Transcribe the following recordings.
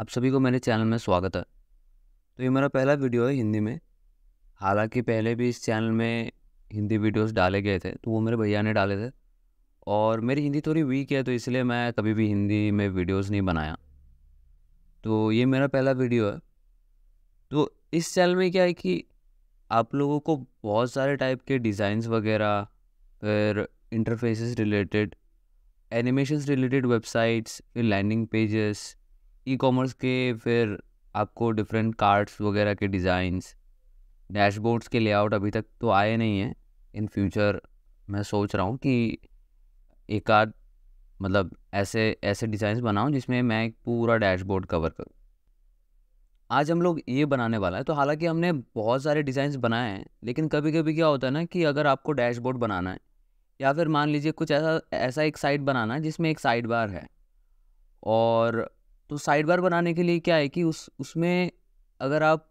आप सभी को मेरे चैनल में स्वागत है तो ये मेरा पहला वीडियो है हिंदी में हालांकि पहले भी इस चैनल में हिंदी वीडियोस डाले गए थे तो वो मेरे भैया ने डाले थे और मेरी हिंदी थोड़ी वीक है तो इसलिए मैं कभी भी हिंदी में वीडियोस नहीं बनाया तो ये मेरा पहला वीडियो है तो इस चैनल में क्या है कि आप लोगों को बहुत सारे टाइप के डिज़ाइंस वगैरह फिर interface related animation related websites फिर लैंडिंग पेजेस ई कॉमर्स के फिर आपको डिफरेंट कार्ड्स वगैरह के डिज़ाइंस डैशबोर्ड्स के लेआउट अभी तक तो आए नहीं हैं इन फ्यूचर मैं सोच रहा हूँ कि एक आध मतलब ऐसे ऐसे डिज़ाइंस बनाऊँ जिसमें मैं एक पूरा डैशबोर्ड कवर करूँ आज हम लोग ये बनाने वाला है तो हालांकि हमने बहुत सारे डिज़ाइंस बनाए हैं लेकिन कभी कभी क्या होता है ना कि अगर आपको डैशबोर्ड बनाना है या फिर मान लीजिए कुछ ऐसा ऐसा एक साइट बनाना है जिसमें एक साइड बार है और तो साइड बार बनाने के लिए क्या है कि उस उसमें अगर आप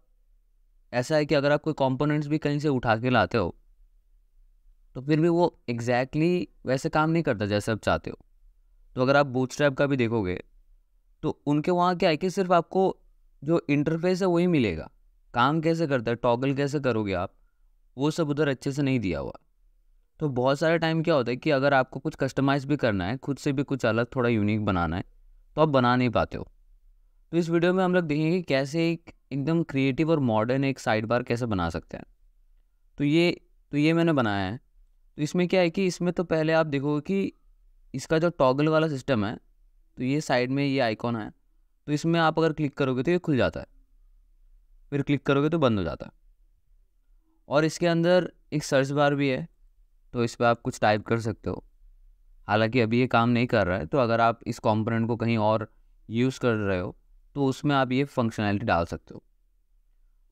ऐसा है कि अगर आप कोई कंपोनेंट्स भी कहीं से उठा के लाते हो तो फिर भी वो एग्जैक्टली exactly वैसे काम नहीं करता जैसे आप चाहते हो तो अगर आप बूथ स्टैप का भी देखोगे तो उनके वहाँ क्या है कि सिर्फ आपको जो इंटरफेस है वही मिलेगा काम कैसे करता है टॉगल कैसे करोगे आप वो सब उधर अच्छे से नहीं दिया हुआ तो बहुत सारे टाइम क्या होता है कि अगर आपको कुछ कस्टमाइज़ भी करना है खुद से भी कुछ अलग थोड़ा यूनिक बनाना है तो आप बना नहीं पाते हो तो इस वीडियो में हम लोग देखेंगे कैसे एक एकदम क्रिएटिव और मॉडर्न एक साइड बार कैसे बना सकते हैं तो ये तो ये मैंने बनाया है तो इसमें क्या है कि इसमें तो पहले आप देखोगे कि इसका जो टॉगल वाला सिस्टम है तो ये साइड में ये आइकॉन है तो इसमें आप अगर क्लिक करोगे तो ये खुल जाता है फिर क्लिक करोगे तो बंद हो जाता है और इसके अंदर एक सर्च बार भी है तो इस पर आप कुछ टाइप कर सकते हो हालांकि अभी ये काम नहीं कर रहा है तो अगर आप इस कॉम्पोनेंट को कहीं और यूज़ कर रहे हो तो उसमें आप ये फंक्शनैलिटी डाल सकते हो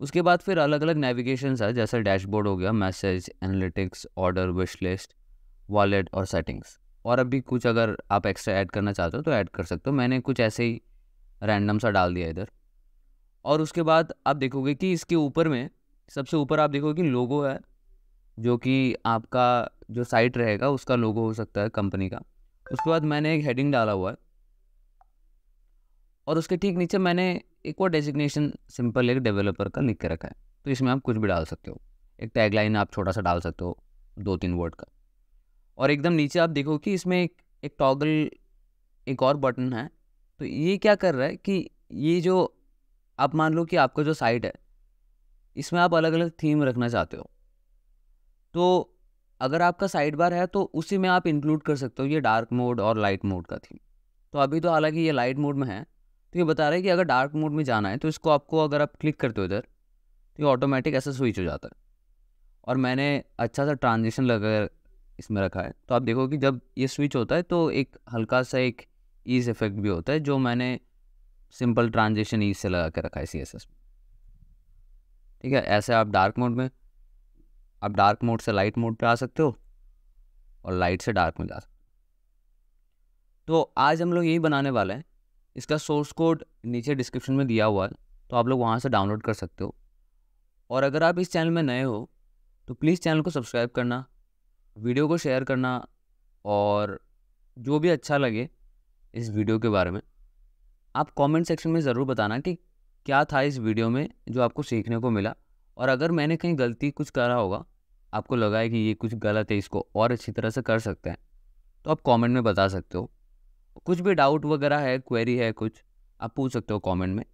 उसके बाद फिर अलग अलग नेविगेशन है जैसे डैशबोर्ड हो गया message analytics order wish list wallet और सेटिंग्स और अभी कुछ अगर आप एक्स्ट्रा ऐड करना चाहते हो तो ऐड कर सकते हो मैंने कुछ ऐसे ही रैंडम सा डाल दिया इधर और उसके बाद आप देखोगे कि इसके ऊपर में सबसे ऊपर आप देखोगे कि लोगो है जो कि आपका जो साइट रहेगा उसका लोगो हो सकता है कंपनी का उसके बाद मैंने एक हेडिंग डाला हुआ है और उसके ठीक नीचे मैंने एक और डेजिग्नेशन सिंपल एक डेवलपर का लिख के रखा है तो इसमें आप कुछ भी डाल सकते हो एक टैगलाइन आप छोटा सा डाल सकते हो दो तीन वर्ड का और एकदम नीचे आप देखो कि इसमें एक एक टॉगल एक और बटन है तो ये क्या कर रहा है कि ये जो आप मान लो कि आपका जो साइट है इसमें आप अलग अलग थीम रखना चाहते हो तो अगर आपका साइड बार है तो उसी में आप इंक्लूड कर सकते हो ये डार्क मोड और लाइट मोड का थीम तो अभी तो हालांकि ये लाइट मोड में है तो ये बता रहा है कि अगर डार्क मोड में जाना है तो इसको आपको अगर आप क्लिक करते हो इधर तो ये ऑटोमेटिक ऐसा स्विच हो जाता है और मैंने अच्छा सा ट्रांजिशन लगा इसमें रखा है तो आप देखो कि जब ये स्विच होता है तो एक हल्का सा एक ईज इफेक्ट भी होता है जो मैंने सिंपल ट्रांजेक्शन ईज से लगा कर रखा है सी एस एस में ठीक है ऐसे आप डार्क मोड में आप डार्क मोड से लाइट मोड पे आ सकते हो और लाइट से डार्क में जा सकते हो तो आज हम लोग यही बनाने वाले हैं इसका सोर्स कोड नीचे डिस्क्रिप्शन में दिया हुआ है तो आप लोग वहाँ से डाउनलोड कर सकते हो और अगर आप इस चैनल में नए हो तो प्लीज़ चैनल को सब्सक्राइब करना वीडियो को शेयर करना और जो भी अच्छा लगे इस वीडियो के बारे में आप कमेंट सेक्शन में ज़रूर बताना कि क्या था इस वीडियो में जो आपको सीखने को मिला और अगर मैंने कहीं गलती कुछ करा होगा आपको लगा है कि ये कुछ गलत है इसको और अच्छी तरह से कर सकते हैं तो आप कमेंट में बता सकते हो कुछ भी डाउट वगैरह है क्वेरी है कुछ आप पूछ सकते हो कमेंट में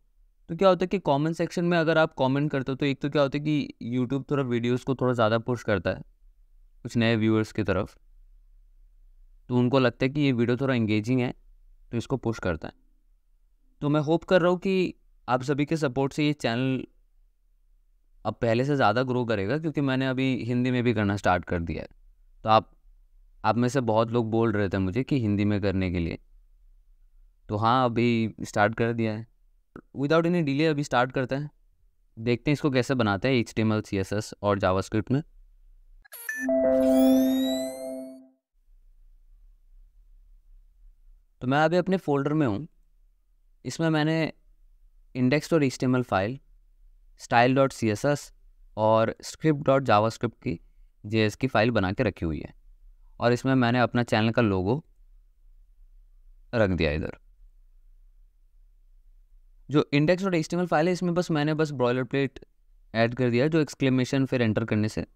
तो क्या होता है कि कमेंट सेक्शन में अगर आप कमेंट करते हो तो एक तो क्या होता है कि यूट्यूब थोड़ा वीडियोस को थोड़ा ज़्यादा पुश करता है कुछ नए व्यूअर्स की तरफ तो उनको लगता है कि ये वीडियो थोड़ा इंगेजिंग है तो इसको पुश करता है तो मैं होप कर रहा हूँ कि आप सभी के सपोर्ट से ये चैनल अब पहले से ज़्यादा ग्रो करेगा क्योंकि मैंने अभी हिंदी में भी करना स्टार्ट कर दिया है तो आप आप में से बहुत लोग बोल रहे थे मुझे कि हिंदी में करने के लिए तो हाँ अभी स्टार्ट कर दिया है विदाउट एनी डिले अभी स्टार्ट करते हैं देखते हैं इसको कैसे बनाते हैं H T M C S S और जावा स्क्रिप्ट में तो मैं अभी अपने फोल्डर में हूँ इसमें मैंने इंडेक्स और H T M L file style dot C S S और स्क्रिप्ट डॉट जावा स्क्रिप्ट की जे एस की फ़ाइल बना के रखी हुई है और इसमें मैंने अपना चैनल का लोगो रख दिया इधर जो इंडेक्स डॉट एस्टिमल फाइल है इसमें बस मैंने बस ब्रॉयलर प्लेट ऐड कर दिया जो एक्सक्लेमेशन फिर एंटर करने से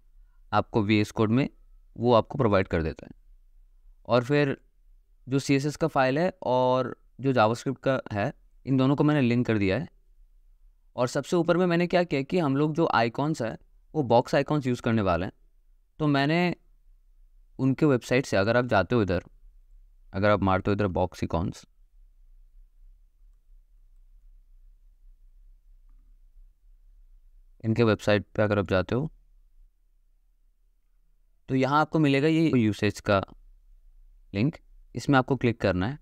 आपको वी एस कोड में वो आपको प्रोवाइड कर देता है और फिर जो सी एस एस का फाइल है और जो स्क्रिप्ट का है इन दोनों को मैंने लिंक कर दिया है और सबसे ऊपर में मैंने क्या किया कि हम लोग जो आइकॉन्स हैं वो बॉक्स आइकॉन्स यूज़ करने वाले हैं तो मैंने उनके वेबसाइट से अगर आप जाते हो इधर अगर आप मारते हो इधर बॉक्स आइकॉन्स इनके वेबसाइट पे अगर आप जाते हो तो यहाँ आपको मिलेगा ये यूसेज का लिंक इसमें आपको क्लिक करना है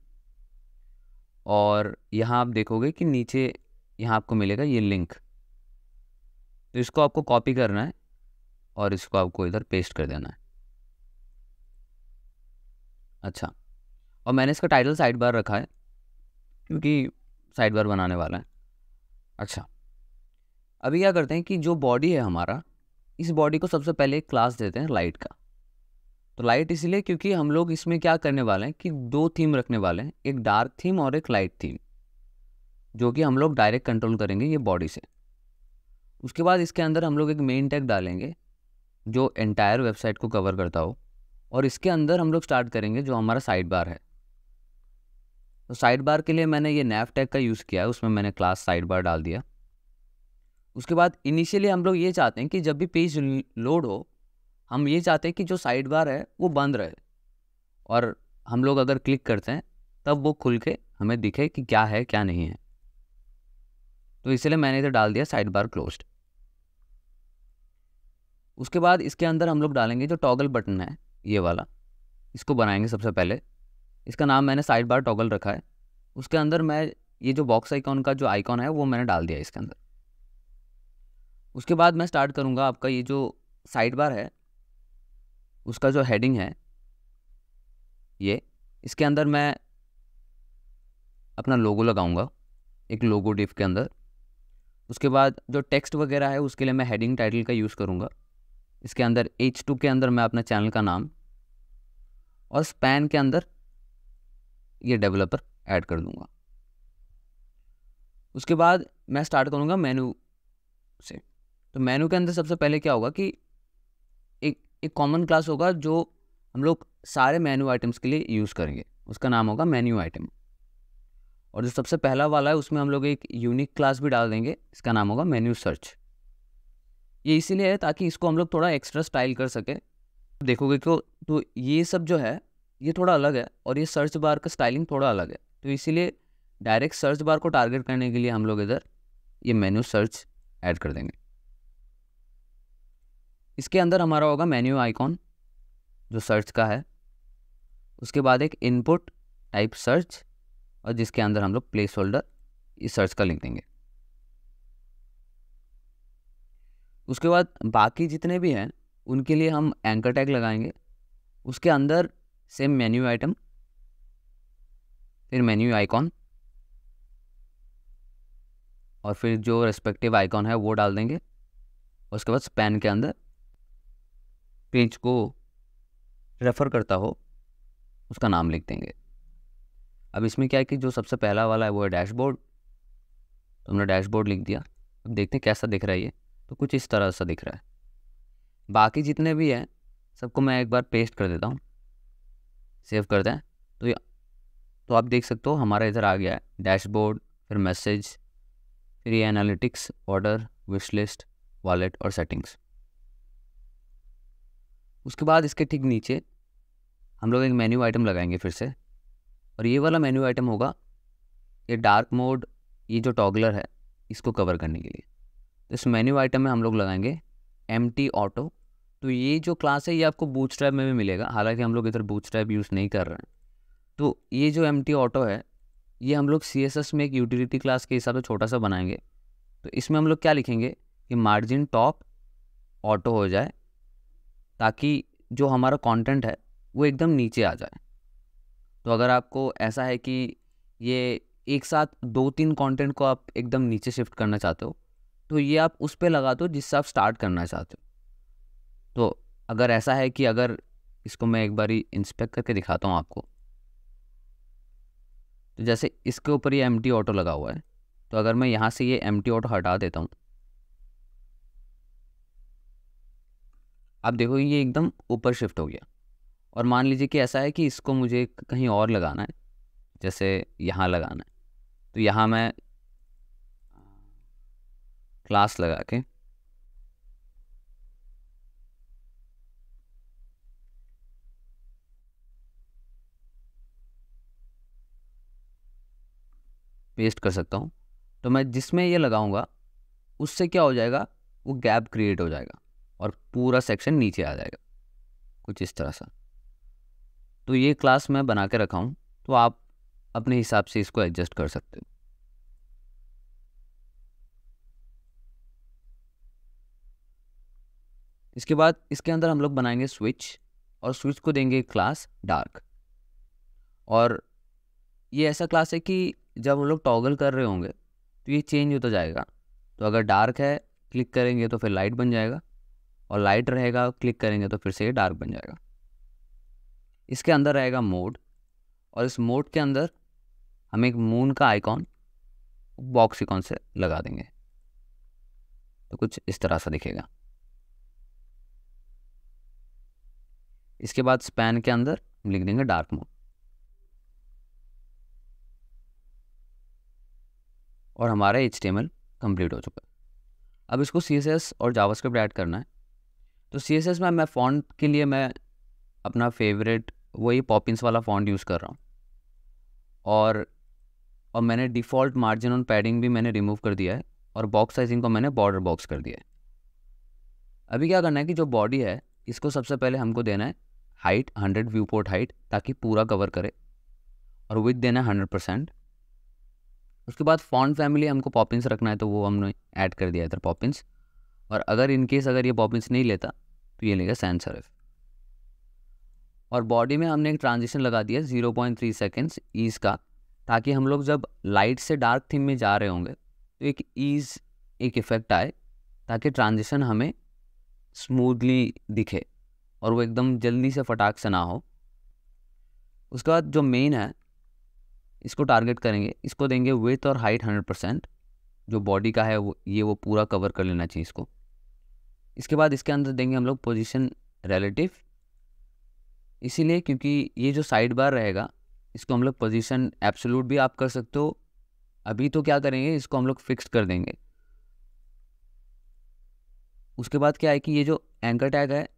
और यहाँ आप देखोगे कि नीचे यहाँ आपको मिलेगा ये लिंक तो इसको आपको कॉपी करना है और इसको आपको इधर पेस्ट कर देना है अच्छा और मैंने इसका टाइटल साइड बार रखा है क्योंकि साइड बार बनाने वाला है अच्छा अभी क्या करते हैं कि जो बॉडी है हमारा इस बॉडी को सबसे पहले एक क्लास देते हैं लाइट का तो लाइट इसलिए क्योंकि हम लोग इसमें क्या करने वाले हैं कि दो थीम रखने वाले हैं एक डार्क थीम और एक लाइट थीम जो कि हम लोग डायरेक्ट कंट्रोल करेंगे ये बॉडी से उसके बाद इसके अंदर हम लोग एक मेन टैग डालेंगे जो एंटायर वेबसाइट को कवर करता हो और इसके अंदर हम लोग स्टार्ट करेंगे जो हमारा साइड बार है तो साइड बार के लिए मैंने ये नैफ टैग का यूज़ किया है उसमें मैंने क्लास साइड बार डाल दिया उसके बाद इनिशियली हम लोग ये चाहते हैं कि जब भी पेज लोड हो हम ये चाहते हैं कि जो साइड बार है वो बंद रहे और हम लोग अगर क्लिक करते हैं तब वो खुल के हमें दिखे कि क्या है क्या नहीं है तो इसलिए मैंने इसे डाल दिया साइड बार क्लोज उसके बाद इसके अंदर हम लोग डालेंगे जो टॉगल बटन है ये वाला इसको बनाएंगे सबसे पहले इसका नाम मैंने साइड बार टॉगल रखा है उसके अंदर मैं ये जो बॉक्स आइकॉन का जो आइकॉन है वो मैंने डाल दिया इसके अंदर उसके बाद मैं स्टार्ट करूँगा आपका ये जो साइड बार है उसका जो हेडिंग है ये इसके अंदर मैं अपना लोगो लगाऊंगा एक लोगो डिफ के अंदर उसके बाद जो टेक्स्ट वगैरह है उसके लिए मैं हेडिंग टाइटल का यूज़ करूँगा इसके अंदर एच टू के अंदर मैं अपना चैनल का नाम और स्पैन के अंदर ये डेवलपर ऐड कर दूँगा उसके बाद मैं स्टार्ट करूँगा मेनू से तो मेनू के अंदर सबसे पहले क्या होगा कि एक एक कॉमन क्लास होगा जो हम लोग सारे मेनू आइटम्स के लिए यूज़ करेंगे उसका नाम होगा मेन्यू आइटम और जो सबसे पहला वाला है उसमें हम लोग एक यूनिक क्लास भी डाल देंगे इसका नाम होगा मेन्यू सर्च ये इसीलिए है ताकि इसको हम लोग थोड़ा एक्स्ट्रा स्टाइल कर सकें देखोगे तो तो ये सब जो है ये थोड़ा अलग है और ये सर्च बार का स्टाइलिंग थोड़ा अलग है तो इसीलिए डायरेक्ट सर्च बार को टारगेट करने के लिए हम लोग इधर ये मेन्यू सर्च ऐड कर देंगे इसके अंदर हमारा होगा मेन्यू आइकॉन जो सर्च का है उसके बाद एक इनपुट टाइप सर्च और जिसके अंदर हम लोग प्लेस होल्डर इस सर्च का लिख देंगे उसके बाद बाकी जितने भी हैं उनके लिए हम एंकर टैग लगाएंगे उसके अंदर सेम मेन्यू आइटम फिर मेन्यू आइकॉन और फिर जो रेस्पेक्टिव आइकॉन है वो डाल देंगे उसके बाद स्पैन के अंदर पेज को रेफर करता हो उसका नाम लिख देंगे अब इसमें क्या है कि जो सबसे पहला वाला है वो है डैशबोर्ड तो हमने डैशबोर्ड लिख दिया अब देखते हैं कैसा दिख रहा है ये तो कुछ इस तरह सा दिख रहा है बाकी जितने भी हैं सबको मैं एक बार पेस्ट कर देता हूँ सेव कर दें तो ये तो आप देख सकते हो हमारा इधर आ गया है डैशबोर्ड फिर मैसेज फिर ये analytics order wish list wallet और सेटिंग्स उसके बाद इसके ठीक नीचे हम लोग एक मेन्यू आइटम लगाएंगे फिर से और ये वाला मेन्यू आइटम होगा ये डार्क मोड ये जो टॉगलर है इसको कवर करने के लिए तो इस मेन्यू आइटम में हम लोग लगाएंगे एम ऑटो तो ये जो क्लास है ये आपको बूथ स्ट्रैप में भी मिलेगा हालांकि हम लोग इधर बूथ स्ट्रैप यूज़ नहीं कर रहे हैं तो ये जो एम ऑटो है ये हम लोग सी में एक यूटिलिटी क्लास के हिसाब से छोटा सा बनाएंगे तो इसमें हम लोग क्या लिखेंगे कि मार्जिन टॉप ऑटो हो जाए ताकि जो हमारा कंटेंट है वो एकदम नीचे आ जाए तो अगर आपको ऐसा है कि ये एक साथ दो तीन कंटेंट को आप एकदम नीचे शिफ्ट करना चाहते हो तो ये आप उस पर लगा दो जिससे आप स्टार्ट करना चाहते हो तो अगर ऐसा है कि अगर इसको मैं एक बार इंस्पेक्ट करके दिखाता हूँ आपको तो जैसे इसके ऊपर ये एम ऑटो लगा हुआ है तो अगर मैं यहाँ से ये एम ऑटो हटा देता हूँ आप देखो ये एकदम ऊपर शिफ्ट हो गया और मान लीजिए कि ऐसा है कि इसको मुझे कहीं और लगाना है जैसे यहाँ लगाना है तो यहाँ मैं क्लास लगा के पेस्ट कर सकता हूँ तो मैं जिसमें ये लगाऊंगा उससे क्या हो जाएगा वो गैप क्रिएट हो जाएगा और पूरा सेक्शन नीचे आ जाएगा कुछ इस तरह सा तो ये क्लास मैं बना के रखा हूँ तो आप अपने हिसाब से इसको एडजस्ट कर सकते हो इसके बाद इसके अंदर हम लोग बनाएंगे स्विच और स्विच को देंगे क्लास डार्क और ये ऐसा क्लास है कि जब हम लोग टॉगल कर रहे होंगे तो ये चेंज होता जाएगा तो अगर डार्क है क्लिक करेंगे तो फिर लाइट बन जाएगा और लाइट रहेगा क्लिक करेंगे तो फिर से ये डार्क बन जाएगा इसके अंदर रहेगा मोड और इस मोड के अंदर हम एक मून का आइकॉन बॉक्स आइकॉन से लगा देंगे तो कुछ इस तरह सा दिखेगा इसके बाद स्पैन के अंदर लिख देंगे डार्क मोड और हमारा एच कंप्लीट हो चुका है अब इसको सी और जावास्क्रिप्ट ऐड करना है तो सी में मैं फॉन्ट के लिए मैं अपना फेवरेट वही पॉपिंस वाला फॉन्ट यूज़ कर रहा हूँ और और मैंने डिफ़ॉल्ट मार्जिन और पैडिंग भी मैंने रिमूव कर दिया है और बॉक्स साइजिंग को मैंने बॉर्डर बॉक्स कर दिया है अभी क्या करना है कि जो बॉडी है इसको सबसे पहले हमको देना है height hundred viewport height ताकि पूरा कवर करे और विथ देना है हंड्रेड परसेंट उसके बाद फॉन्ट फैमिली हमको पॉपिंस रखना है तो वो हमने ऐड कर दिया इधर पॉपिंस और अगर इनकेस अगर ये पॉपिंस नहीं लेता तो ये लेगा सैन सरफ और बॉडी में हमने एक ट्रांजिशन लगा दिया zero point three seconds ease का ताकि हम लोग जब लाइट से डार्क थीम में जा रहे होंगे तो एक ईज एक इफ़ेक्ट आए ताकि ट्रांजिशन हमें स्मूथली दिखे और वो एकदम जल्दी से फटाक से ना हो उसके बाद जो मेन है इसको टारगेट करेंगे इसको देंगे वेथ और हाइट हंड्रेड परसेंट जो बॉडी का है वो ये वो पूरा कवर कर लेना चाहिए इसको इसके बाद इसके अंदर देंगे हम लोग पोजिशन रिलेटिव इसीलिए क्योंकि ये जो साइड बार रहेगा इसको हम लोग पोजिशन एब्सोलूट भी आप कर सकते हो अभी तो क्या करेंगे इसको हम लोग फिक्स कर देंगे उसके बाद क्या है कि ये जो एंकर टैग है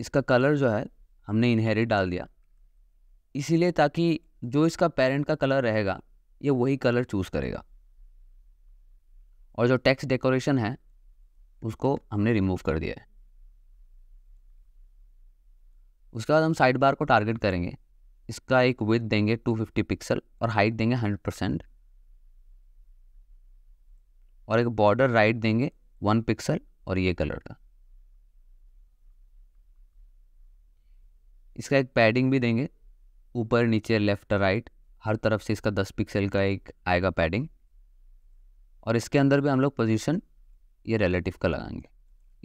इसका कलर जो है हमने इनहेरिट डाल दिया इसीलिए ताकि जो इसका पेरेंट का कलर रहेगा ये वही कलर चूज़ करेगा और जो टेक्स्ट डेकोरेशन है उसको हमने रिमूव कर दिया है उसके बाद हम साइड बार को टारगेट करेंगे इसका एक विथ देंगे 250 पिक्सल और हाइट देंगे 100 परसेंट और एक बॉर्डर राइट देंगे वन पिक्सल और ये कलर का इसका एक पैडिंग भी देंगे ऊपर नीचे लेफ्ट राइट हर तरफ से इसका 10 पिक्सल का एक आएगा पैडिंग और इसके अंदर भी हम लोग पोजीशन ये रिलेटिव का लगाएंगे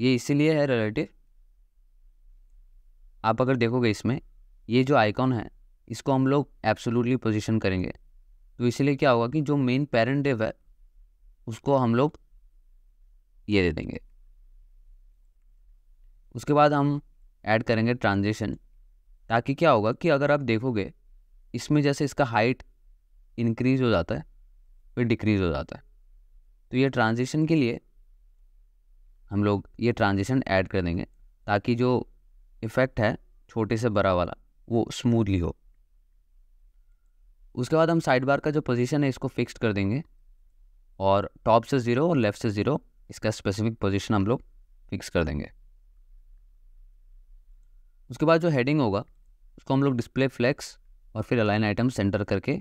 ये इसीलिए है रिलेटिव आप अगर देखोगे इसमें ये जो आइकॉन है इसको हम लोग एब्सोल्युटली पोजीशन करेंगे तो इसलिए क्या होगा कि जो मेन पेरेंट डेव है उसको हम लोग ये दे देंगे उसके बाद हम ऐड करेंगे ट्रांजेक्शन ताकि क्या होगा कि अगर आप देखोगे इसमें जैसे इसका हाइट इंक्रीज हो जाता है फिर डिक्रीज हो जाता है तो ये ट्रांजेक्शन के लिए हम लोग ये ट्रांजेक्शन ऐड कर देंगे ताकि जो इफ़ेक्ट है छोटे से बड़ा वाला वो स्मूथली हो उसके बाद हम साइड बार का जो पोजीशन है इसको फिक्स्ड कर देंगे और टॉप से ज़ीरो और लेफ़्ट से ज़ीरो इसका स्पेसिफिक पोजीशन हम लोग फिक्स कर देंगे उसके बाद जो हेडिंग होगा उसको हम लोग डिस्प्ले फ्लैक्स और फिर अलाइन आइटम सेंटर करके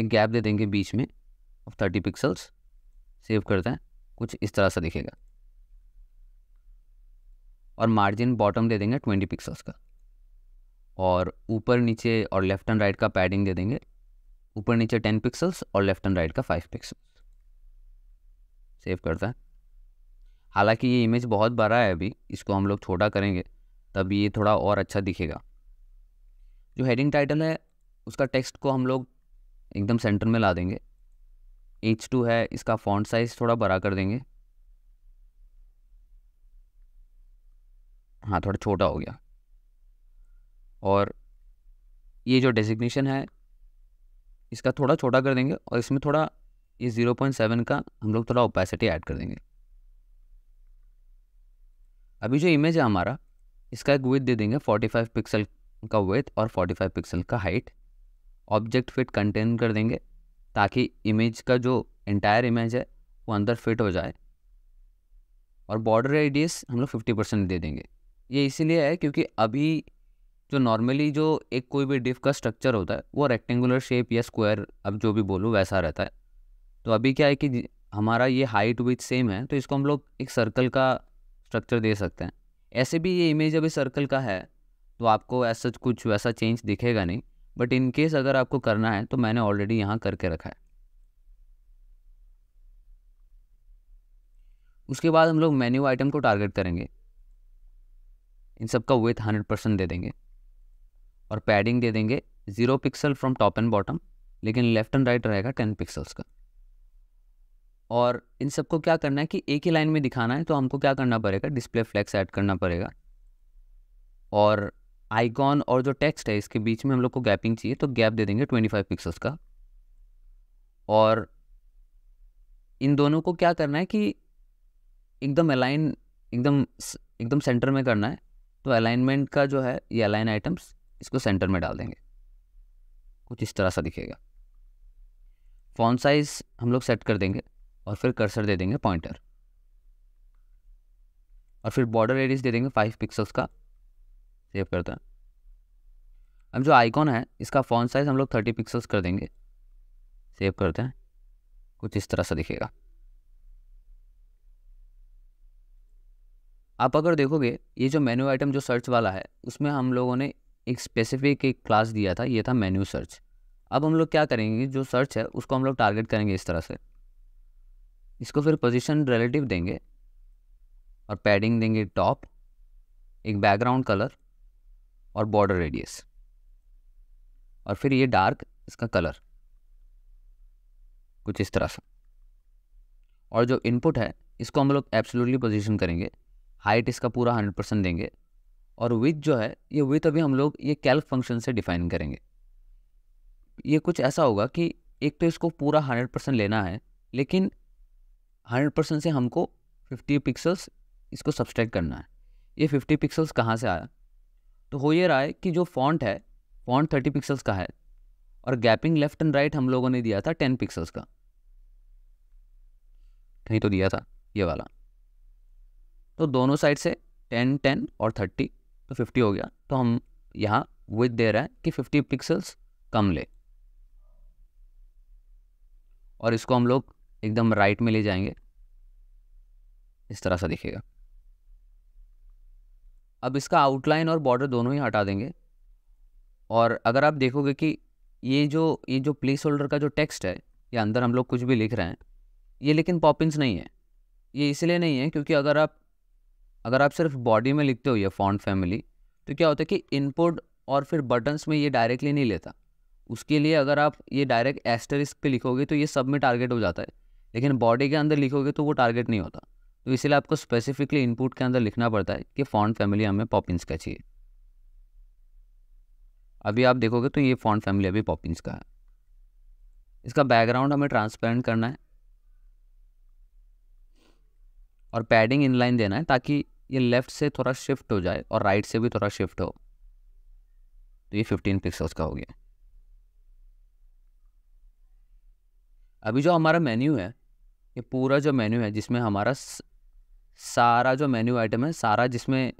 एक गैप दे देंगे बीच में ऑफ थर्टी पिक्सल्स सेव करते हैं कुछ इस तरह से दिखेगा और मार्जिन बॉटम दे देंगे ट्वेंटी पिक्सल्स का और ऊपर नीचे और लेफ्ट एंड राइट का पैडिंग दे देंगे ऊपर नीचे टेन पिक्सल्स और लेफ्ट एंड राइट का फाइव पिक्सल्स सेव करता है हालांकि ये इमेज बहुत बड़ा है अभी इसको हम लोग छोटा करेंगे तब ये थोड़ा और अच्छा दिखेगा जो हेडिंग टाइटल है उसका टेक्स्ट को हम लोग एकदम सेंटर में ला देंगे एच टू है इसका फॉन्ट साइज़ थोड़ा बड़ा कर देंगे हाँ थोड़ा छोटा हो गया और ये जो डेजिग्नेशन है इसका थोड़ा छोटा कर देंगे और इसमें थोड़ा ये ज़ीरो पॉइंट सेवन का हम लोग थोड़ा ओपेसिटी ऐड कर देंगे अभी जो इमेज है हमारा इसका एक वेथ दे देंगे फोर्टी फाइव पिक्सल का वेथ और फोर्टी फाइव पिक्सल का हाइट ऑब्जेक्ट फिट कंटेन कर देंगे ताकि इमेज का जो इंटायर इमेज है वो अंदर फिट हो जाए और बॉर्डर रेडियस हम लोग फिफ्टी परसेंट दे देंगे ये इसीलिए है क्योंकि अभी जो नॉर्मली जो एक कोई भी डिफ का स्ट्रक्चर होता है वो रेक्टेंगुलर शेप या स्क्वायर अब जो भी बोलो वैसा रहता है तो अभी क्या है कि हमारा ये हाइट विथ सेम है तो इसको हम लोग एक सर्कल का स्ट्रक्चर दे सकते हैं ऐसे भी ये इमेज अभी सर्कल का है तो आपको ऐसा कुछ वैसा चेंज दिखेगा नहीं बट इन केस अगर आपको करना है तो मैंने ऑलरेडी यहाँ करके रखा है उसके बाद हम लोग मेन्यू आइटम को टारगेट करेंगे इन सब का वेथ हंड्रेड परसेंट दे देंगे और पैडिंग दे देंगे zero pixel from top and bottom लेकिन लेफ्ट एंड राइट रहेगा टेन पिक्सल्स का और इन सबको क्या करना है कि एक ही लाइन में दिखाना है तो हमको क्या करना पड़ेगा डिस्प्ले फ्लैक्स ऐड करना पड़ेगा और आइकॉन और जो टेक्स्ट है इसके बीच में हम लोग को गैपिंग चाहिए तो गैप दे देंगे ट्वेंटी फाइव पिक्सल्स का और इन दोनों को क्या करना है कि एकदम अलाइन एकदम एकदम सेंटर में करना है तो अलाइनमेंट का जो है ये अलाइन आइटम्स इसको सेंटर में डाल देंगे कुछ इस तरह सा दिखेगा फ़ोन साइज हम लोग सेट कर देंगे और फिर कर्सर दे देंगे पॉइंटर और फिर बॉर्डर रेडियस दे देंगे फाइव पिक्सल्स का सेव करते हैं अब जो आइकॉन है इसका फ़ोन साइज़ हम लोग थर्टी पिक्सल्स कर देंगे सेव करते हैं कुछ इस तरह से दिखेगा आप अगर देखोगे ये जो मेन्यू आइटम जो सर्च वाला है उसमें हम लोगों ने एक स्पेसिफिक एक क्लास दिया था ये था मेन्यू सर्च अब हम लोग क्या करेंगे जो सर्च है उसको हम लोग टारगेट करेंगे इस तरह से इसको फिर पोजीशन रिलेटिव देंगे और पैडिंग देंगे टॉप एक बैकग्राउंड कलर और बॉर्डर रेडियस और फिर ये डार्क इसका कलर कुछ इस तरह से और जो इनपुट है इसको हम लोग एब्सोल्युटली पोजीशन करेंगे हाइट इसका पूरा हंड्रेड परसेंट देंगे और विथ जो है ये विथ अभी हम लोग ये कैल्क फंक्शन से डिफाइन करेंगे ये कुछ ऐसा होगा कि एक तो इसको पूरा हंड्रेड परसेंट लेना है लेकिन हंड्रेड परसेंट से हमको फिफ्टी पिक्सल्स इसको सब्सट्रैक्ट करना है ये फिफ्टी पिक्सल्स कहाँ से आया तो हो ये रहा है कि जो फॉन्ट है फॉन्ट थर्टी पिक्सल्स का है और गैपिंग लेफ्ट एंड राइट हम लोगों ने दिया था टेन पिक्सल्स का कहीं तो दिया था ये वाला तो दोनों साइड से टेन टेन और थर्टी तो फिफ्टी हो गया तो हम यहाँ विथ दे रहा है कि फिफ्टी पिक्सल्स कम ले और इसको हम लोग एकदम राइट में ले जाएंगे इस तरह सा दिखेगा अब इसका आउटलाइन और बॉर्डर दोनों ही हटा देंगे और अगर आप देखोगे कि ये जो ये जो प्लेस होल्डर का जो टेक्स्ट है या अंदर हम लोग कुछ भी लिख रहे हैं ये लेकिन पॉपिंस नहीं है ये इसलिए नहीं है क्योंकि अगर आप अगर आप सिर्फ बॉडी में लिखते हो ये फॉन्ट फैमिली तो क्या होता है कि इनपुट और फिर बटन्स में ये डायरेक्टली नहीं लेता उसके लिए अगर आप ये डायरेक्ट एस्टरिस्क पे लिखोगे तो ये सब में टारगेट हो जाता है लेकिन बॉडी के अंदर लिखोगे तो वो टारगेट नहीं होता तो इसलिए आपको स्पेसिफिकली इनपुट के अंदर लिखना पड़ता है कि फॉन्ट फैमिली हमें पॉपिंस का चाहिए अभी आप देखोगे तो ये फॉन्ट फैमिली अभी पॉपिंस का है इसका बैकग्राउंड हमें ट्रांसपेरेंट करना है और पैडिंग इनलाइन देना है ताकि ये लेफ़्ट से थोड़ा शिफ्ट हो जाए और राइट से भी थोड़ा शिफ्ट हो तो ये फिफ्टीन पिक्सल्स का हो गया अभी जो हमारा मेन्यू है ये पूरा जो मेन्यू है जिसमें हमारा सारा जो मेन्यू आइटम है सारा जिसमें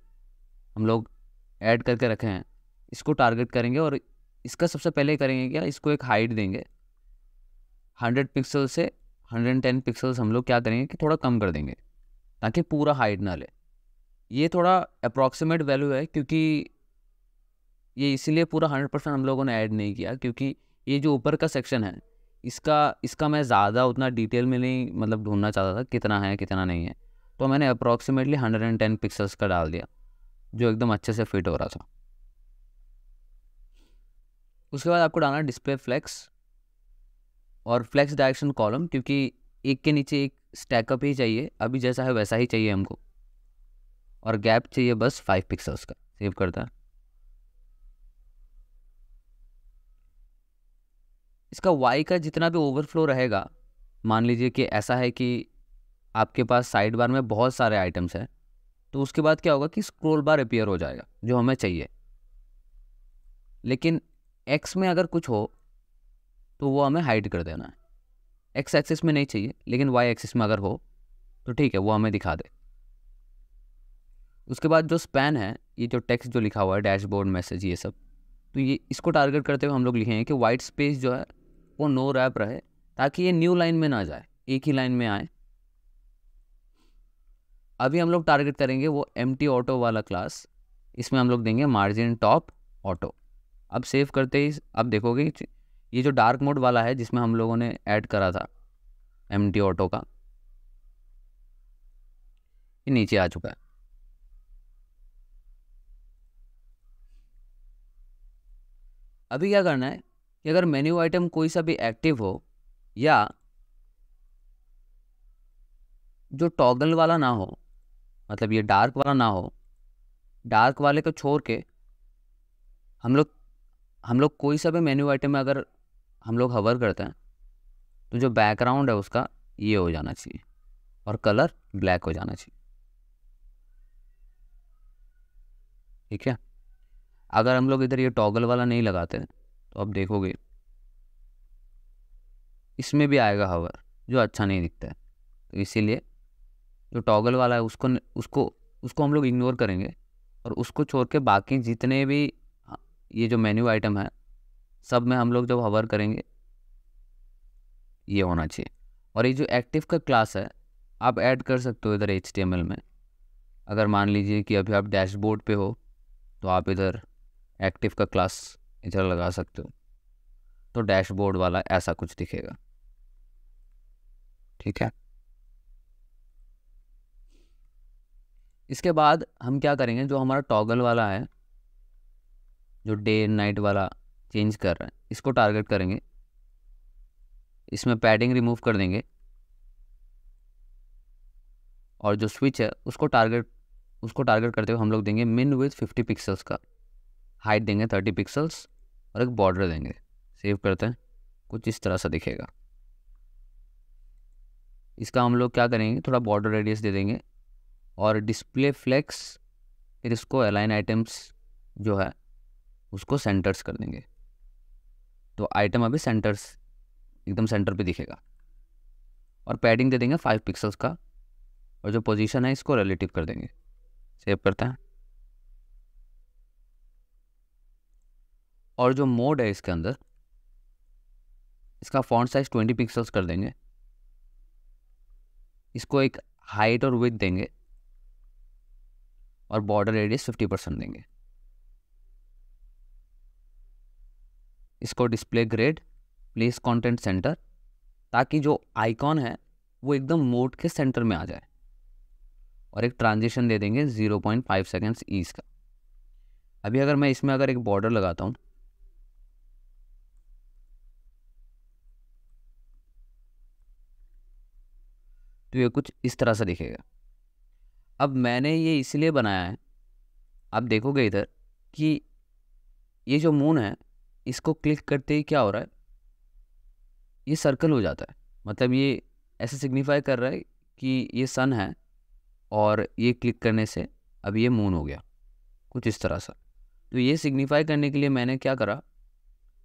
हम लोग ऐड करके रखे हैं इसको टारगेट करेंगे और इसका सबसे पहले करेंगे क्या इसको एक हाइट देंगे हंड्रेड पिक्सल से हंड्रेड टेन पिक्सल्स हम लोग क्या करेंगे कि थोड़ा कम कर देंगे ताकि पूरा हाइट ना ले ये थोड़ा अप्रॉक्सीमेट वैल्यू है क्योंकि ये इसीलिए पूरा हंड्रेड परसेंट हम लोगों ने ऐड नहीं किया क्योंकि ये जो ऊपर का सेक्शन है इसका इसका मैं ज़्यादा उतना डिटेल में नहीं मतलब ढूंढना चाहता था कितना है कितना नहीं है तो मैंने approximately hundred and ten pixels का डाल दिया जो एकदम अच्छे से फिट हो रहा था उसके बाद आपको डालना डिस्प्ले फ्लैक्स और फ्लैक्स डायरेक्शन कॉलम क्योंकि एक के नीचे एक स्टैकअप ही चाहिए अभी जैसा है वैसा ही चाहिए हमको और गैप चाहिए बस फाइव पिक्सल्स का सेव करता है इसका वाई का जितना भी ओवरफ्लो रहेगा मान लीजिए कि ऐसा है कि आपके पास साइड बार में बहुत सारे आइटम्स हैं तो उसके बाद क्या होगा कि स्क्रोल बार अपेयर हो जाएगा जो हमें चाहिए लेकिन एक्स में अगर कुछ हो तो वो हमें हाइड कर देना है एक्स एक्सिस में नहीं चाहिए लेकिन वाई एक्सिस में अगर हो तो ठीक है वो हमें दिखा दे उसके बाद जो स्पैन है ये जो टेक्स्ट जो लिखा हुआ है डैशबोर्ड मैसेज ये सब तो ये इसको टारगेट करते हुए हम लोग लिखेंगे कि वाइट स्पेस जो है वो नो रैप रहे ताकि ये न्यू लाइन में ना जाए एक ही लाइन में आए अभी हम लोग टारगेट करेंगे वो एम ऑटो वाला क्लास इसमें हम लोग देंगे मार्जिन टॉप ऑटो अब सेव करते ही आप देखोगे ये जो डार्क मोड वाला है जिसमें हम लोगों ने ऐड करा था एम टी ऑटो का ये नीचे आ चुका है अभी क्या करना है कि अगर मेन्यू आइटम कोई सा भी एक्टिव हो या जो टॉगल वाला ना हो मतलब ये डार्क वाला ना हो डार्क वाले को छोड़ के हम लोग हम लोग कोई सा भी मेन्यू आइटम में अगर हम लोग हवर करते हैं तो जो बैकग्राउंड है उसका ये हो जाना चाहिए और कलर ब्लैक हो जाना चाहिए ठीक है अगर हम लोग इधर ये टॉगल वाला नहीं लगाते तो आप देखोगे इसमें भी आएगा हवर जो अच्छा नहीं दिखता है तो इसीलिए जो टॉगल वाला है उसको उसको उसको हम लोग इग्नोर करेंगे और उसको छोड़ के बाकी जितने भी हाँ, ये जो मेन्यू आइटम है सब में हम लोग जब हवर करेंगे ये होना चाहिए और ये जो एक्टिव का क्लास है आप ऐड कर सकते हो इधर एच में अगर मान लीजिए कि अभी आप डैशबोर्ड पे हो तो आप इधर एक्टिव का क्लास इधर लगा सकते हो तो डैशबोर्ड वाला ऐसा कुछ दिखेगा ठीक है इसके बाद हम क्या करेंगे जो हमारा टॉगल वाला है जो डे नाइट वाला चेंज कर रहा है इसको टारगेट करेंगे इसमें पैडिंग रिमूव कर देंगे और जो स्विच है उसको टारगेट उसको टारगेट करते हुए हम लोग देंगे मिन विथ फिफ्टी पिक्सल्स का हाइट देंगे थर्टी पिक्सल्स और एक बॉर्डर देंगे सेव करते हैं कुछ इस तरह सा दिखेगा इसका हम लोग क्या करेंगे थोड़ा बॉर्डर रेडियस दे देंगे और डिस्प्ले फ्लेक्स फिर इसको अलाइन आइटम्स जो है उसको सेंटर्स कर देंगे तो आइटम अभी सेंटर्स एकदम सेंटर पे दिखेगा और पैडिंग दे देंगे फाइव पिक्सल्स का और जो पोजीशन है इसको रिलेटिव कर देंगे सेव करते हैं और जो मोड है इसके अंदर इसका फॉन्ट साइज ट्वेंटी पिक्सल्स कर देंगे इसको एक हाइट और विथ देंगे और बॉर्डर रेडियस फिफ्टी परसेंट देंगे इसको display grid place content centre ताकि जो आइकॉन है वो एकदम मोड के सेंटर में आ जाए और एक ट्रांजिशन दे देंगे 0.5 पॉइंट फाइव सेकेंड्स ईस का अभी अगर मैं इसमें अगर एक बॉर्डर लगाता हूँ तो ये कुछ इस तरह से दिखेगा अब मैंने ये इसलिए बनाया है आप देखोगे इधर कि ये जो मून है इसको क्लिक करते ही क्या हो रहा है ये सर्कल हो जाता है मतलब ये ऐसे सिग्निफाई कर रहा है कि ये सन है और ये क्लिक करने से अब ये मून हो गया कुछ इस तरह सा तो ये सिग्निफाई करने के लिए मैंने क्या करा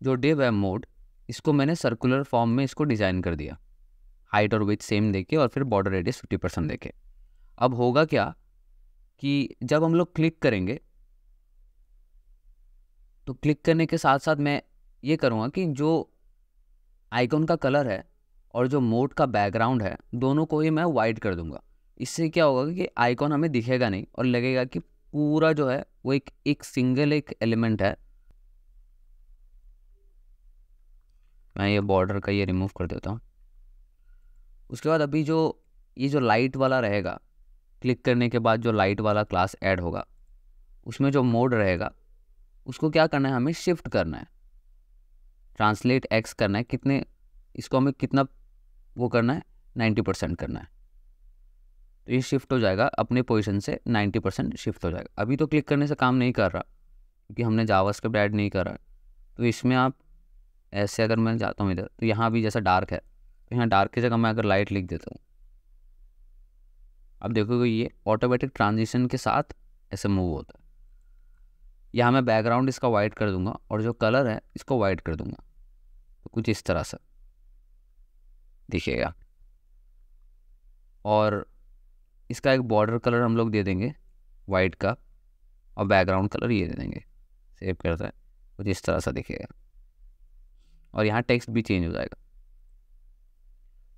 जो डे वेब मोड इसको मैंने सर्कुलर फॉर्म में इसको डिज़ाइन कर दिया हाइट और विथ सेम देखे और फिर बॉर्डर रेडियस फिफ्टी परसेंट देखे अब होगा क्या कि जब हम लोग क्लिक करेंगे तो क्लिक करने के साथ साथ मैं ये करूँगा कि जो आइकॉन का कलर है और जो मोड का बैकग्राउंड है दोनों को ही मैं वाइट कर दूंगा इससे क्या होगा कि आइकॉन हमें दिखेगा नहीं और लगेगा कि पूरा जो है वो एक एक सिंगल एक एलिमेंट है मैं ये बॉर्डर का ये रिमूव कर देता हूँ उसके बाद अभी जो ये जो लाइट वाला रहेगा क्लिक करने के बाद जो लाइट वाला क्लास ऐड होगा उसमें जो मोड रहेगा उसको क्या करना है हमें शिफ्ट करना है ट्रांसलेट एक्स करना है कितने इसको हमें कितना वो करना है नाइन्टी परसेंट करना है तो ये शिफ्ट हो जाएगा अपने पोजिशन से नाइन्टी परसेंट शिफ्ट हो जाएगा अभी तो क्लिक करने से काम नहीं कर रहा क्योंकि हमने का ऐड नहीं करा तो इसमें आप ऐसे अगर मैं जाता हूँ इधर तो यहाँ भी जैसा डार्क है तो यहाँ डार्क की जगह मैं अगर लाइट लिख देता हूँ अब देखोगे ये ऑटोमेटिक ट्रांजिशन के साथ ऐसे मूव होता है यहाँ मैं बैकग्राउंड इसका वाइट कर दूंगा और जो कलर है इसको वाइट कर दूंगा तो कुछ इस तरह से दिखेगा और इसका एक बॉर्डर कलर हम लोग दे देंगे वाइट का और बैकग्राउंड कलर ये दे देंगे सेव करते हैं कुछ इस तरह सा दिखेगा और यहाँ टेक्स्ट भी चेंज हो जाएगा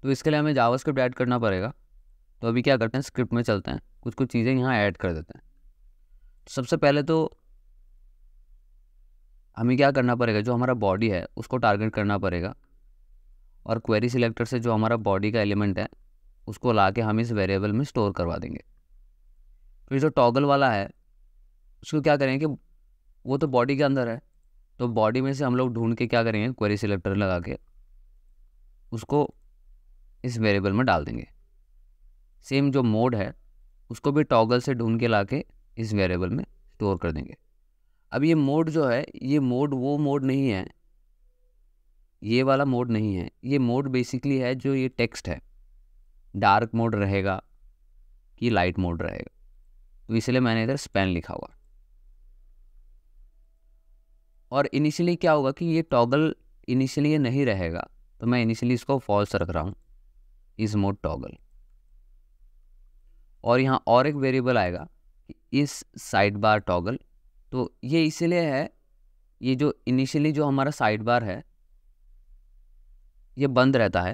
तो इसके लिए हमें जावा स्क्रिप्ट ऐड करना पड़ेगा तो अभी क्या करते हैं स्क्रिप्ट में चलते हैं कुछ कुछ चीज़ें यहाँ ऐड कर देते हैं तो सबसे पहले तो हमें क्या करना पड़ेगा जो हमारा बॉडी है उसको टारगेट करना पड़ेगा और क्वेरी सिलेक्टर से जो हमारा बॉडी का एलिमेंट है उसको ला के हम इस वेरिएबल में स्टोर करवा देंगे फिर तो जो टॉगल वाला है उसको क्या करेंगे कि वो तो बॉडी के अंदर है तो बॉडी में से हम लोग ढूंढ के क्या करेंगे क्वेरी सिलेक्टर लगा के उसको इस वेरिएबल में डाल देंगे सेम जो मोड है उसको भी टॉगल से ढूंढ के ला के इस वेरिएबल में स्टोर कर देंगे अब ये मोड जो है ये मोड वो मोड नहीं है ये वाला मोड नहीं है ये मोड बेसिकली है जो ये टेक्स्ट है डार्क मोड रहेगा कि लाइट मोड रहेगा तो इसलिए मैंने इधर स्पेन लिखा हुआ और इनिशियली क्या होगा कि ये टॉगल इनिशियली ये नहीं रहेगा तो मैं इनिशियली इसको फॉल्स रख रहा हूँ इस मोड टॉगल और यहाँ और एक वेरिएबल आएगा कि इस साइड बार टॉगल तो ये इसलिए है ये जो इनिशियली जो हमारा साइड बार है ये बंद रहता है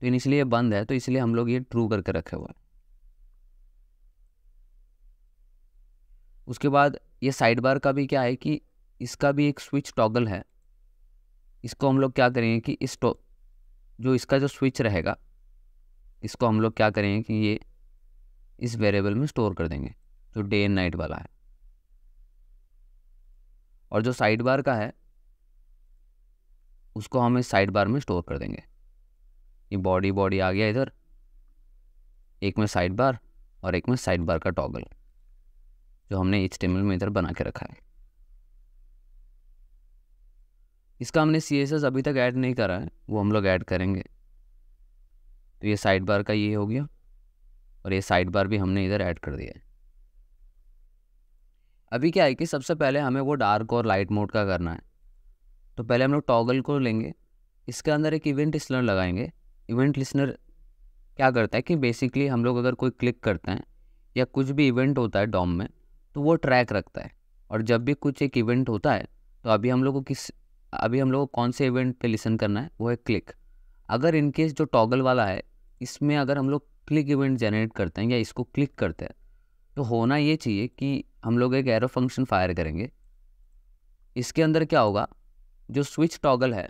तो इनिशियली ये बंद है तो इसलिए हम लोग ये ट्रू करके रखे हुए हैं उसके बाद ये साइड बार का भी क्या है कि इसका भी एक स्विच टॉगल है इसको हम लोग क्या करेंगे कि इस टो जो इसका जो स्विच रहेगा इसको हम लोग क्या करेंगे कि ये इस वेरिएबल में स्टोर कर देंगे जो डे एंड नाइट वाला है और जो साइड बार का है उसको हम इस साइड बार में स्टोर कर देंगे ये बॉडी बॉडी आ गया इधर एक में साइड बार और एक में साइड बार का टॉगल जो हमने एच में इधर बना के रखा है इसका हमने सी एस एस अभी तक ऐड नहीं करा है वो हम लोग ऐड करेंगे तो ये साइड बार का ये हो गया और ये साइड बार भी हमने इधर ऐड कर दिया है अभी क्या है कि सबसे पहले हमें वो डार्क और लाइट मोड का करना है तो पहले हम लोग टॉगल को लेंगे इसके अंदर एक इवेंट लिसनर लगाएंगे इवेंट लिसनर क्या करता है कि बेसिकली हम लोग अगर कोई क्लिक करते हैं या कुछ भी इवेंट होता है डॉम में तो वो ट्रैक रखता है और जब भी कुछ एक इवेंट होता है तो अभी हम लोग को किस अभी हम लोग को कौन से इवेंट पे लिसन करना है वो है क्लिक अगर इनकेस जो टॉगल वाला है इसमें अगर हम लोग क्लिक इवेंट जनरेट करते हैं या इसको क्लिक करते हैं तो होना ये चाहिए कि हम लोग एक एरो फंक्शन फायर करेंगे इसके अंदर क्या होगा जो स्विच टॉगल है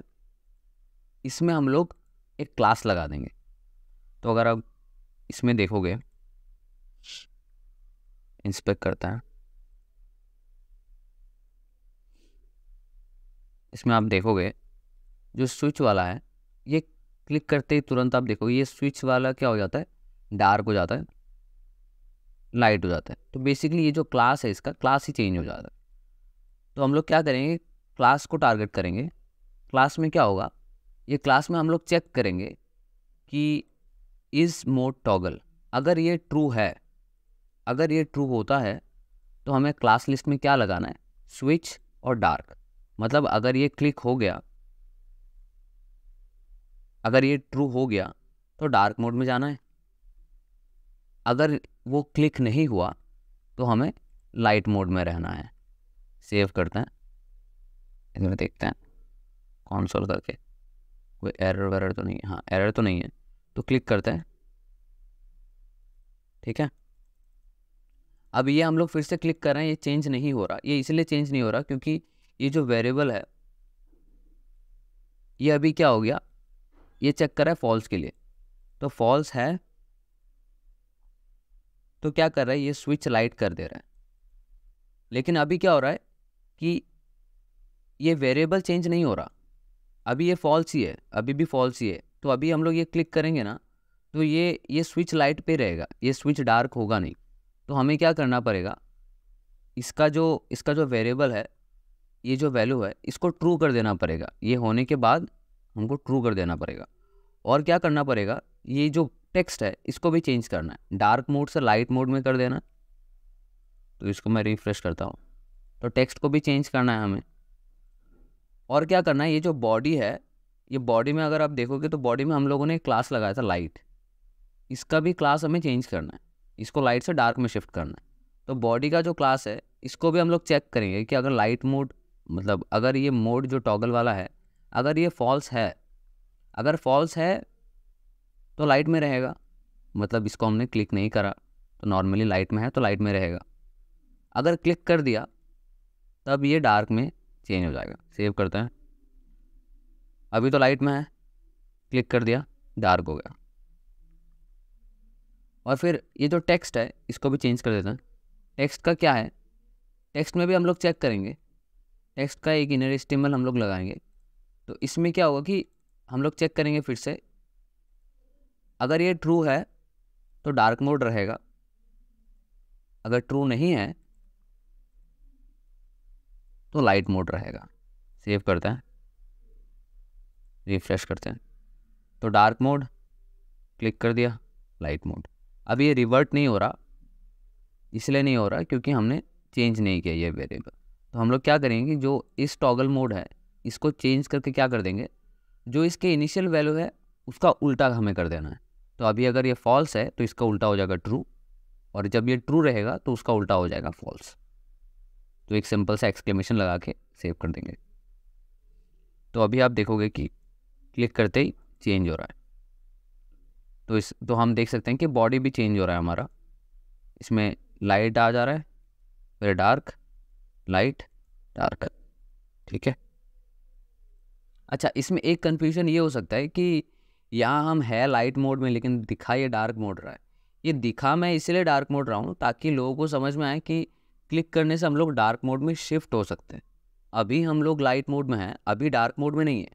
इसमें हम लोग एक क्लास लगा देंगे तो अगर आप इसमें देखोगे इंस्पेक्ट करता है इसमें आप देखोगे जो स्विच वाला है ये क्लिक करते ही तुरंत आप देखोगे ये स्विच वाला क्या हो जाता है डार्क हो जाता है लाइट हो जाता है तो बेसिकली ये जो क्लास है इसका क्लास ही चेंज हो जाता है तो हम लोग क्या करेंगे क्लास को टारगेट करेंगे क्लास में क्या होगा ये क्लास में हम लोग चेक करेंगे कि इज़ मोड टॉगल अगर ये ट्रू है अगर ये ट्रू होता है तो हमें क्लास लिस्ट में क्या लगाना है स्विच और डार्क मतलब अगर ये क्लिक हो गया अगर ये ट्रू हो गया तो डार्क मोड में जाना है अगर वो क्लिक नहीं हुआ तो हमें लाइट मोड में रहना है सेव करते हैं इसमें देखते हैं कौन सोल करके कोई एरर वेरर तो नहीं है हाँ एरर तो नहीं है तो क्लिक करते हैं ठीक है अब ये हम लोग फिर से क्लिक कर रहे हैं ये चेंज नहीं हो रहा ये इसलिए चेंज नहीं हो रहा क्योंकि ये जो वेरिएबल है ये अभी क्या हो गया ये चेक कर रहा है फॉल्स के लिए तो फॉल्स है तो क्या कर रहा है ये स्विच लाइट कर दे रहा है लेकिन अभी क्या हो रहा है कि ये वेरिएबल चेंज नहीं हो रहा अभी ये फॉल्स ही है अभी भी फॉल्स ही है तो अभी हम लोग ये क्लिक करेंगे ना तो ये ये स्विच लाइट पे रहेगा ये स्विच डार्क होगा नहीं तो हमें क्या करना पड़ेगा इसका जो इसका जो वेरिएबल है ये जो वैल्यू है इसको ट्रू कर देना पड़ेगा ये होने के बाद हमको ट्रू कर देना पड़ेगा और क्या करना पड़ेगा ये जो टेक्स्ट है इसको भी चेंज करना है डार्क मोड से लाइट मोड में कर देना तो इसको मैं रिफ्रेश करता हूँ तो टेक्स्ट को भी चेंज करना है हमें और क्या करना है ये जो बॉडी है ये बॉडी में अगर आप देखोगे तो बॉडी में हम लोगों ने एक क्लास लगाया था लाइट इसका भी क्लास हमें चेंज करना है इसको लाइट से डार्क में शिफ्ट करना है तो बॉडी का जो क्लास है इसको भी हम लोग चेक करेंगे कि अगर लाइट मोड मतलब अगर ये मोड जो टॉगल वाला है अगर ये फॉल्स है अगर फॉल्स है तो लाइट में रहेगा मतलब इसको हमने क्लिक नहीं करा तो नॉर्मली लाइट में है तो लाइट में रहेगा अगर क्लिक कर दिया तब ये डार्क में चेंज हो जाएगा सेव करते हैं अभी तो लाइट में है क्लिक कर दिया डार्क हो गया और फिर ये जो टेक्स्ट है इसको भी चेंज कर देते हैं टेक्स्ट का क्या है टेक्स्ट में भी हम लोग चेक करेंगे टेक्स्ट का एक इनर स्टिमल हम लोग लगाएंगे तो इसमें क्या होगा कि हम लोग चेक करेंगे फिर से अगर ये ट्रू है तो डार्क मोड रहेगा अगर ट्रू नहीं है तो लाइट मोड रहेगा सेव करते हैं रिफ्रेश करते हैं तो डार्क मोड क्लिक कर दिया लाइट मोड अब ये रिवर्ट नहीं हो रहा इसलिए नहीं हो रहा क्योंकि हमने चेंज नहीं किया ये वेरिएबल तो हम लोग क्या करेंगे जो इस टॉगल मोड है इसको चेंज करके क्या कर देंगे जो इसके इनिशियल वैल्यू है उसका उल्टा हमें कर देना है तो अभी अगर ये फॉल्स है तो इसका उल्टा हो जाएगा ट्रू और जब ये ट्रू रहेगा तो उसका उल्टा हो जाएगा फॉल्स तो एक सिंपल सा एक्सक्लेमेशन लगा के सेव कर देंगे तो अभी आप देखोगे कि क्लिक करते ही चेंज हो रहा है तो इस तो हम देख सकते हैं कि बॉडी भी चेंज हो रहा है हमारा इसमें लाइट आ जा रहा है फिर डार्क लाइट डार्क ठीक है अच्छा इसमें एक कन्फ्यूजन ये हो सकता है कि यहाँ हम है लाइट मोड में लेकिन दिखा ये डार्क मोड रहा है ये दिखा मैं इसलिए डार्क मोड रहा हूँ ताकि लोगों को समझ में आए कि क्लिक करने से हम लोग डार्क मोड में शिफ्ट हो सकते हैं अभी हम लोग लाइट मोड में हैं अभी डार्क मोड में नहीं है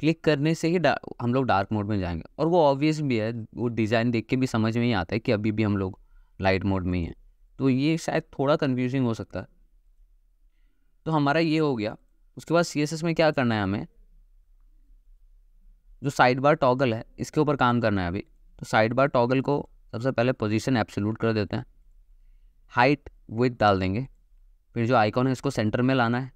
क्लिक करने से ही हम लोग डार्क मोड में जाएंगे और वो ऑब्वियस भी है वो डिज़ाइन देख के भी समझ में ही आता है कि अभी भी हम लोग लाइट मोड में ही हैं तो ये शायद थोड़ा कन्फ्यूजिंग हो सकता है तो हमारा ये हो गया उसके बाद सी में क्या करना है हमें जो साइड बार टॉगल है इसके ऊपर काम करना है अभी तो साइड बार टॉगल को सबसे पहले पोजीशन एब्सोल्यूट कर देते हैं हाइट विथ डाल देंगे फिर जो आइकॉन है इसको सेंटर में लाना है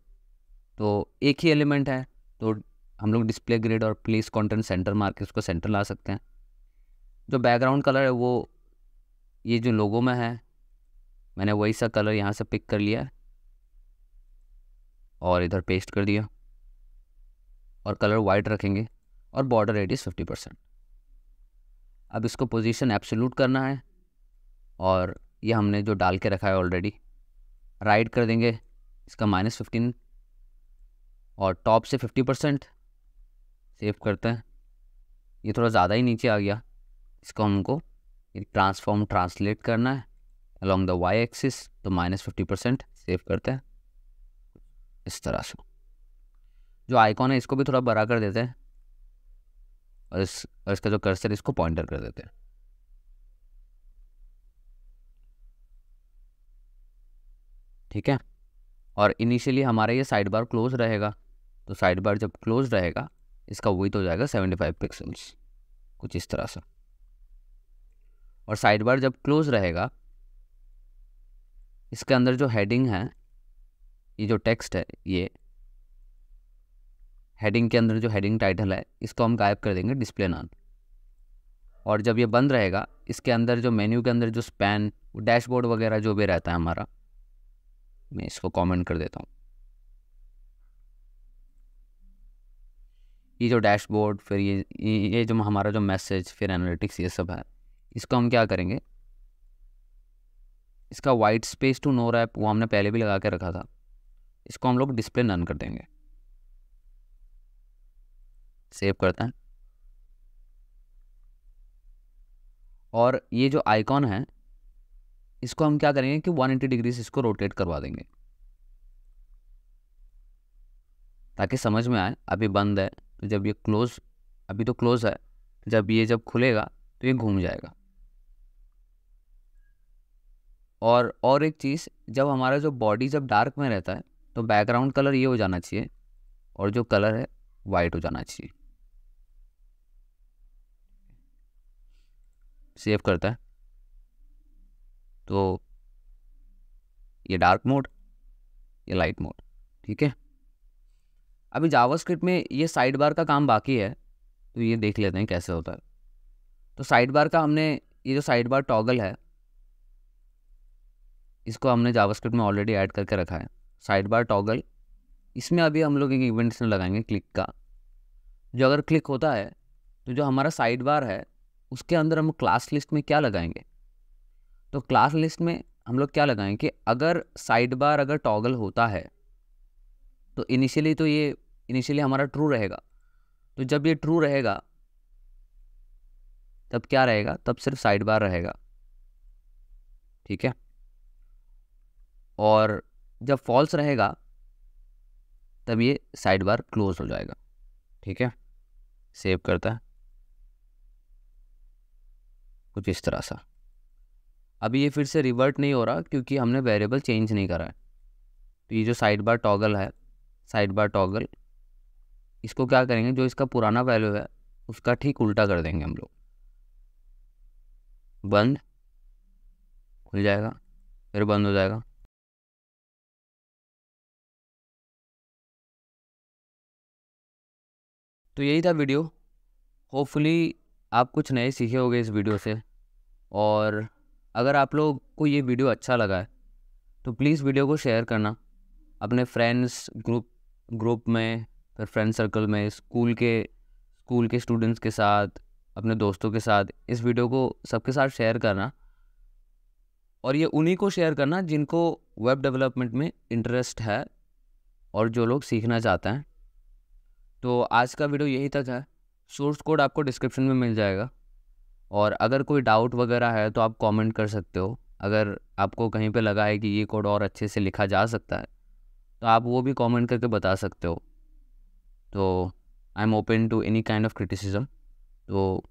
तो एक ही एलिमेंट है तो हम लोग डिस्प्ले ग्रेड और प्लेस कंटेंट सेंटर मार के उसको सेंटर ला सकते हैं जो बैकग्राउंड कलर है वो ये जो लोगों में है मैंने वही सा कलर यहाँ से पिक कर लिया और इधर पेस्ट कर दिया और कलर वाइट रखेंगे और बॉर्डर रेडियस फिफ्टी परसेंट अब इसको पोजीशन एब्सोल्यूट करना है और ये हमने जो डाल के रखा है ऑलरेडी राइट कर देंगे इसका माइनस फिफ्टीन और टॉप से फिफ्टी परसेंट सेव करते हैं ये थोड़ा ज़्यादा ही नीचे आ गया इसको हमको ट्रांसफॉर्म ट्रांसलेट करना है अलॉन्ग द वाई एक्सिस तो माइनस फिफ्टी परसेंट सेव करते हैं इस तरह से जो आइकॉन है इसको भी थोड़ा बड़ा कर देते हैं और इस और इसका जो कर्सर इसको पॉइंटर कर देते हैं ठीक है और इनिशियली हमारा ये साइड बार क्लोज रहेगा तो साइड बार जब क्लोज रहेगा इसका वेट हो जाएगा 75 पिक्सल्स कुछ इस तरह से और साइड बार जब क्लोज रहेगा इसके अंदर जो हेडिंग है ये जो टेक्स्ट है ये हेडिंग के अंदर जो हेडिंग टाइटल है इसको हम गायब कर देंगे डिस्प्ले नान और जब ये बंद रहेगा इसके अंदर जो मेन्यू के अंदर जो स्पैन डैशबोर्ड वगैरह जो भी रहता है हमारा मैं इसको कमेंट कर देता हूँ ये जो डैशबोर्ड फिर ये ये जो हमारा जो मैसेज फिर एनालिटिक्स ये सब है इसको हम क्या करेंगे इसका white space to no wrap वो हमने पहले भी लगा के रखा था इसको हम लोग डिस्प्ले नन कर देंगे सेव करते हैं और ये जो आइकॉन है इसको हम क्या करेंगे कि 180 डिग्री से इसको रोटेट करवा देंगे ताकि समझ में आए अभी बंद है तो जब ये क्लोज अभी तो क्लोज है जब ये जब खुलेगा तो ये घूम जाएगा और और एक चीज़ जब हमारा जो बॉडी जब डार्क में रहता है तो बैकग्राउंड कलर ये हो जाना चाहिए और जो कलर है वाइट हो जाना चाहिए सेव करता है तो ये डार्क मोड ये लाइट मोड ठीक है अभी जावास्क्रिप्ट में ये साइड बार का काम बाकी है तो ये देख लेते हैं कैसे होता है तो साइड बार का हमने ये जो साइड बार टॉगल है इसको हमने जावास्क्रिप्ट में ऑलरेडी ऐड करके रखा है साइड बार टॉगल इसमें अभी हम लोग एक इवेंट्स में लगाएंगे क्लिक का जो अगर क्लिक होता है तो जो हमारा साइड बार है उसके अंदर हम क्लास लिस्ट में क्या लगाएंगे तो क्लास लिस्ट में हम लोग क्या लगाएंगे कि अगर साइड बार अगर टॉगल होता है तो इनिशियली तो ये इनिशियली हमारा ट्रू रहेगा तो जब ये ट्रू रहेगा तब क्या रहेगा तब सिर्फ साइड बार रहेगा ठीक है और जब फॉल्स रहेगा तब ये साइड बार क्लोज हो जाएगा ठीक है सेव करता है कुछ इस तरह सा अभी ये फिर से रिवर्ट नहीं हो रहा क्योंकि हमने वेरिएबल चेंज नहीं करा है तो ये जो साइड बार टॉगल है साइड बार टॉगल इसको क्या करेंगे जो इसका पुराना वैल्यू है उसका ठीक उल्टा कर देंगे हम लोग बंद खुल जाएगा फिर बंद हो जाएगा तो यही था वीडियो होपफुली आप कुछ नए सीखे होंगे इस वीडियो से और अगर आप लोग को ये वीडियो अच्छा लगा है तो प्लीज़ वीडियो को शेयर करना अपने फ्रेंड्स ग्रुप ग्रुप में फिर फ्रेंड सर्कल में स्कूल के स्कूल के स्टूडेंट्स के साथ अपने दोस्तों के साथ इस वीडियो को सबके साथ शेयर करना और ये उन्हीं को शेयर करना जिनको वेब डेवलपमेंट में इंटरेस्ट है और जो लोग सीखना चाहते हैं तो आज का वीडियो यही तक है सोर्स कोड आपको डिस्क्रिप्शन में मिल जाएगा और अगर कोई डाउट वगैरह है तो आप कमेंट कर सकते हो अगर आपको कहीं पे लगा है कि ये कोड और अच्छे से लिखा जा सकता है तो आप वो भी कमेंट करके बता सकते हो तो I am open to any kind of criticism तो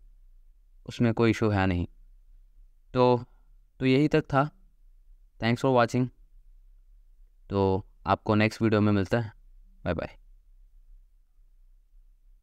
उसमें कोई इशू है नहीं तो तो यही तक था थैंक्स फॉर वाचिंग तो आपको नेक्स्ट वीडियो में मिलता है बाय बाय